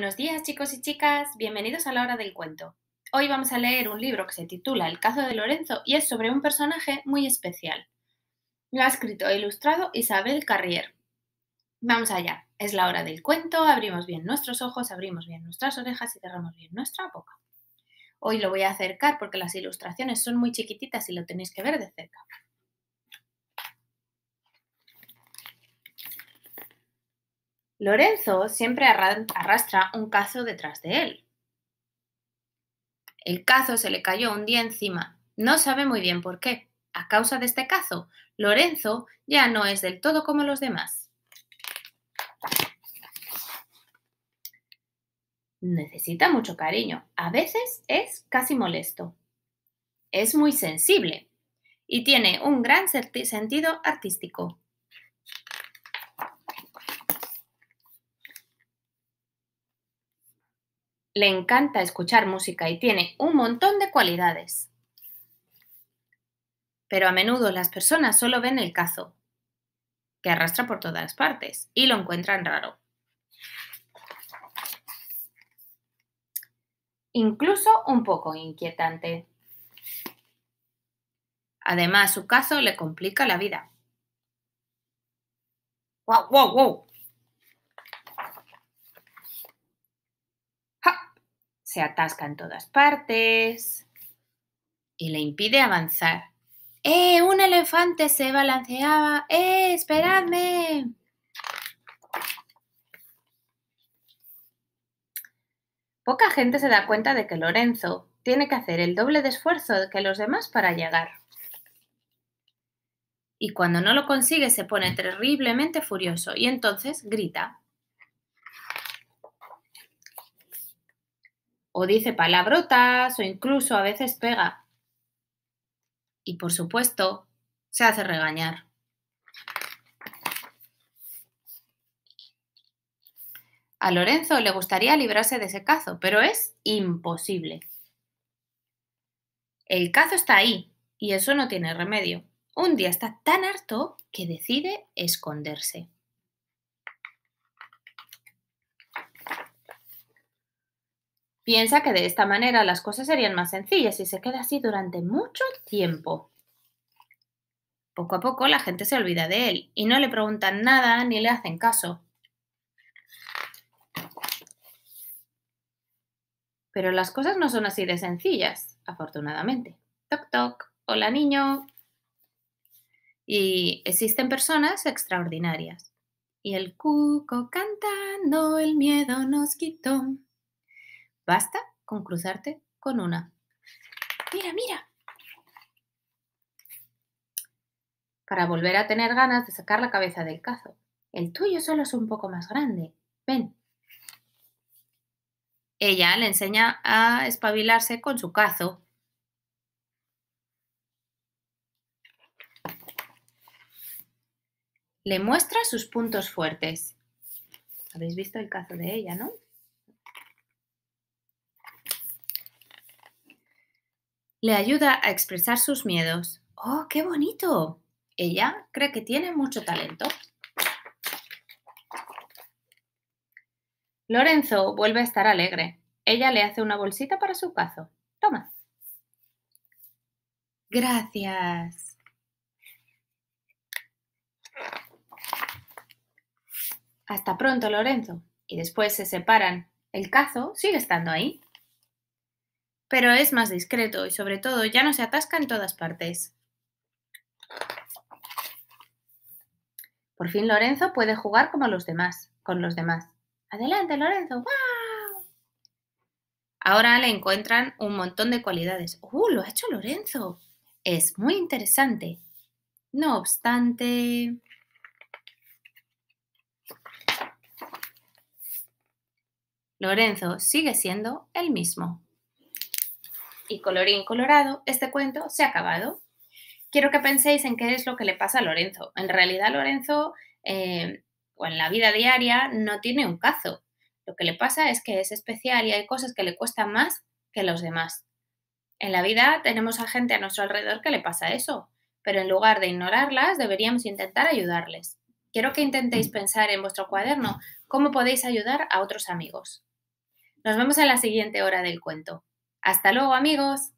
Buenos días chicos y chicas, bienvenidos a la hora del cuento. Hoy vamos a leer un libro que se titula El caso de Lorenzo y es sobre un personaje muy especial. Lo ha escrito e ilustrado Isabel Carrier. Vamos allá, es la hora del cuento, abrimos bien nuestros ojos, abrimos bien nuestras orejas y cerramos bien nuestra boca. Hoy lo voy a acercar porque las ilustraciones son muy chiquititas y lo tenéis que ver de cerca. Lorenzo siempre arrastra un cazo detrás de él. El cazo se le cayó un día encima. No sabe muy bien por qué. A causa de este cazo, Lorenzo ya no es del todo como los demás. Necesita mucho cariño. A veces es casi molesto. Es muy sensible y tiene un gran sentido artístico. le encanta escuchar música y tiene un montón de cualidades. Pero a menudo las personas solo ven el cazo, que arrastra por todas partes, y lo encuentran raro. Incluso un poco inquietante. Además, su caso le complica la vida. ¡Wow, wow, wow! se atasca en todas partes y le impide avanzar. ¡Eh! Un elefante se balanceaba. ¡Eh! ¡Esperadme! Poca gente se da cuenta de que Lorenzo tiene que hacer el doble de esfuerzo que los demás para llegar. Y cuando no lo consigue se pone terriblemente furioso y entonces grita. o dice palabrotas o incluso a veces pega. Y por supuesto, se hace regañar. A Lorenzo le gustaría librarse de ese cazo, pero es imposible. El cazo está ahí y eso no tiene remedio. Un día está tan harto que decide esconderse. Piensa que de esta manera las cosas serían más sencillas y se queda así durante mucho tiempo. Poco a poco la gente se olvida de él y no le preguntan nada ni le hacen caso. Pero las cosas no son así de sencillas, afortunadamente. Toc toc, hola niño. Y existen personas extraordinarias. Y el cuco cantando el miedo nos quitó. Basta con cruzarte con una. Mira, mira. Para volver a tener ganas de sacar la cabeza del cazo. El tuyo solo es un poco más grande. Ven. Ella le enseña a espabilarse con su cazo. Le muestra sus puntos fuertes. Habéis visto el cazo de ella, ¿no? Le ayuda a expresar sus miedos. ¡Oh, qué bonito! Ella cree que tiene mucho talento. Lorenzo vuelve a estar alegre. Ella le hace una bolsita para su cazo. Toma. Gracias. Hasta pronto, Lorenzo. Y después se separan. El cazo sigue estando ahí pero es más discreto y sobre todo ya no se atasca en todas partes. Por fin Lorenzo puede jugar como los demás, con los demás. Adelante, Lorenzo. ¡Wow! Ahora le encuentran un montón de cualidades. ¡Uh, lo ha hecho Lorenzo! Es muy interesante. No obstante... Lorenzo sigue siendo el mismo. Y colorín colorado, este cuento se ha acabado. Quiero que penséis en qué es lo que le pasa a Lorenzo. En realidad, Lorenzo, eh, o en la vida diaria, no tiene un cazo. Lo que le pasa es que es especial y hay cosas que le cuestan más que los demás. En la vida tenemos a gente a nuestro alrededor que le pasa eso, pero en lugar de ignorarlas, deberíamos intentar ayudarles. Quiero que intentéis pensar en vuestro cuaderno cómo podéis ayudar a otros amigos. Nos vemos en la siguiente hora del cuento. Hasta luego amigos.